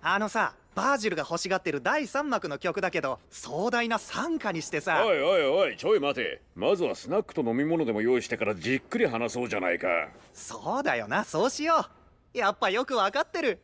あのさバージルが欲しがってる第3幕の曲だけど壮大な参加にしてさおいおいおいちょい待てまずはスナックと飲み物でも用意してからじっくり話そうじゃないかそうだよなそうしようやっぱよくわかってる